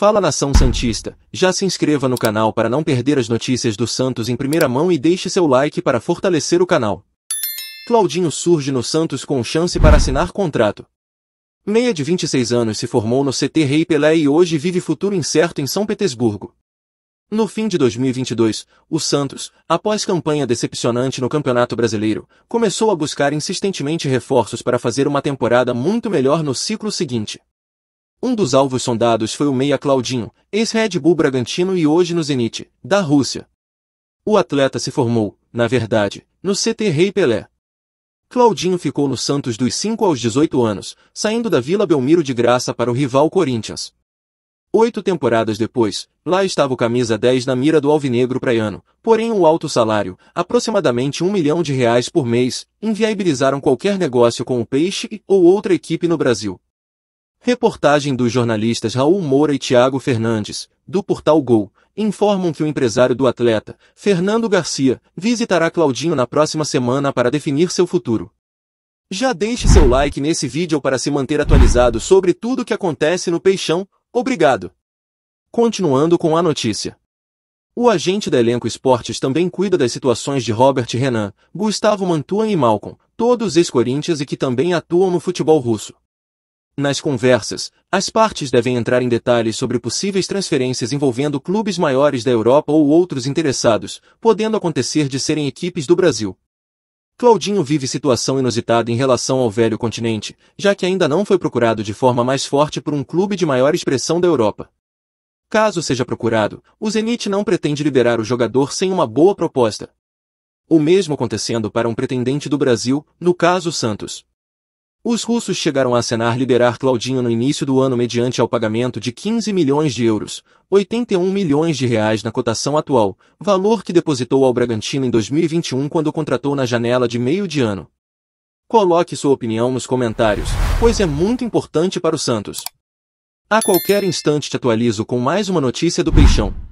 Fala nação santista, já se inscreva no canal para não perder as notícias do Santos em primeira mão e deixe seu like para fortalecer o canal. Claudinho surge no Santos com chance para assinar contrato. Meia de 26 anos se formou no CT Rei Pelé e hoje vive futuro incerto em São Petersburgo. No fim de 2022, o Santos, após campanha decepcionante no Campeonato Brasileiro, começou a buscar insistentemente reforços para fazer uma temporada muito melhor no ciclo seguinte. Um dos alvos sondados foi o meia Claudinho, ex-Red Bull Bragantino e hoje no Zenit, da Rússia. O atleta se formou, na verdade, no CT Rei Pelé. Claudinho ficou no Santos dos 5 aos 18 anos, saindo da Vila Belmiro de graça para o rival Corinthians. Oito temporadas depois, lá estava o camisa 10 na mira do alvinegro praiano, porém o um alto salário, aproximadamente um milhão de reais por mês, inviabilizaram qualquer negócio com o Peixe ou outra equipe no Brasil. Reportagem dos jornalistas Raul Moura e Tiago Fernandes, do portal Gol, informam que o empresário do atleta, Fernando Garcia, visitará Claudinho na próxima semana para definir seu futuro. Já deixe seu like nesse vídeo para se manter atualizado sobre tudo o que acontece no Peixão, obrigado! Continuando com a notícia. O agente da Elenco Esportes também cuida das situações de Robert Renan, Gustavo Mantua e Malcolm, todos ex-Corinthians e que também atuam no futebol russo. Nas conversas, as partes devem entrar em detalhes sobre possíveis transferências envolvendo clubes maiores da Europa ou outros interessados, podendo acontecer de serem equipes do Brasil. Claudinho vive situação inusitada em relação ao velho continente, já que ainda não foi procurado de forma mais forte por um clube de maior expressão da Europa. Caso seja procurado, o Zenit não pretende liberar o jogador sem uma boa proposta. O mesmo acontecendo para um pretendente do Brasil, no caso Santos. Os russos chegaram a acenar liderar Claudinho no início do ano mediante ao pagamento de 15 milhões de euros, 81 milhões de reais na cotação atual, valor que depositou ao Bragantino em 2021 quando o contratou na janela de meio de ano. Coloque sua opinião nos comentários, pois é muito importante para o Santos. A qualquer instante te atualizo com mais uma notícia do Peixão.